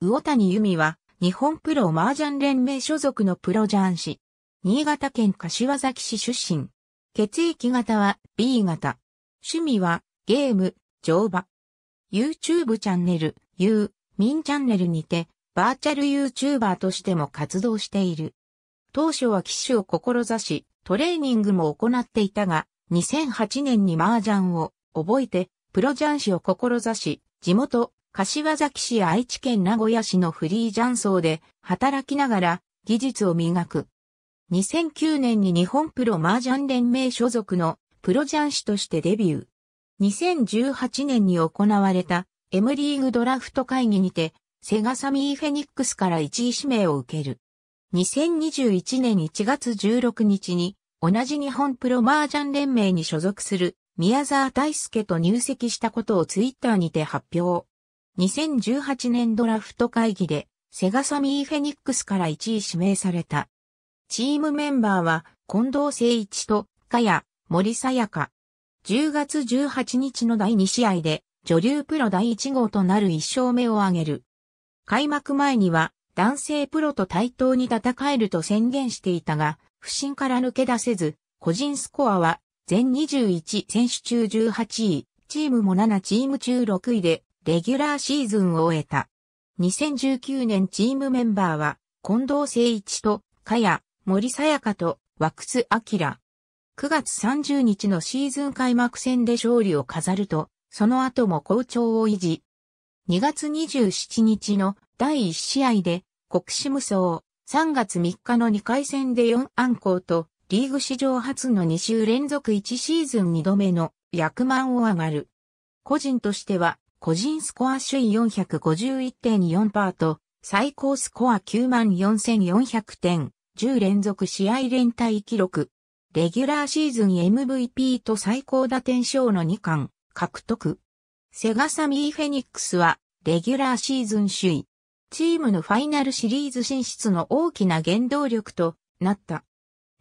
魚谷由美は、日本プロ麻雀連盟所属のプロ雀士。新潟県柏崎市出身。血液型は B 型。趣味は、ゲーム、乗馬。YouTube チャンネル、U、Min チャンネルにて、バーチャル YouTuber としても活動している。当初は騎手を志し、トレーニングも行っていたが、2008年に麻雀を覚えて、プロ雀士を志し、地元柏崎市愛知県名古屋市のフリージャンソーで働きながら技術を磨く。2009年に日本プロ麻雀連盟所属のプロ雀士としてデビュー。2018年に行われた M リーグドラフト会議にてセガサミーフェニックスから1位指名を受ける。2021年1月16日に同じ日本プロ麻雀連盟に所属する宮沢大輔と入籍したことをツイッターにて発表。2018年ドラフト会議でセガサミーフェニックスから1位指名された。チームメンバーは近藤誠一と加谷、森さやか。10月18日の第2試合で女流プロ第1号となる1勝目を挙げる。開幕前には男性プロと対等に戦えると宣言していたが、不振から抜け出せず、個人スコアは全21選手中18位、チームも7チーム中6位でレギュラーシーズンを終えた。2019年チームメンバーは、近藤誠一と、かや、森さやかと、涌津明。9月30日のシーズン開幕戦で勝利を飾ると、その後も好調を維持。2月27日の第1試合で、国士無双、3月3日の2回戦で4安行と、リーグ史上初の2週連続1シーズン2度目の役満を上がる。個人としては個人スコア首位451.4%ト、最高スコア94,400点、10連続試合連帯記録。レギュラーシーズン MVP と最高打点賞の2冠獲得。セガサミーフェニックスは、レギュラーシーズン首位。チームのファイナルシリーズ進出の大きな原動力となった。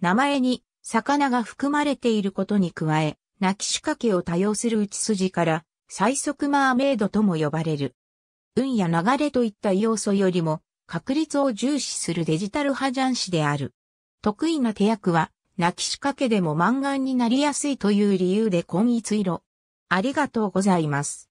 名前に魚が含まれていることに加え、泣き仕掛けを多用する打ち筋から、最速マーメイドとも呼ばれる。運や流れといった要素よりも確率を重視するデジタル派雀士である。得意な手役は、泣き仕掛けでも満願になりやすいという理由で根一色。ありがとうございます。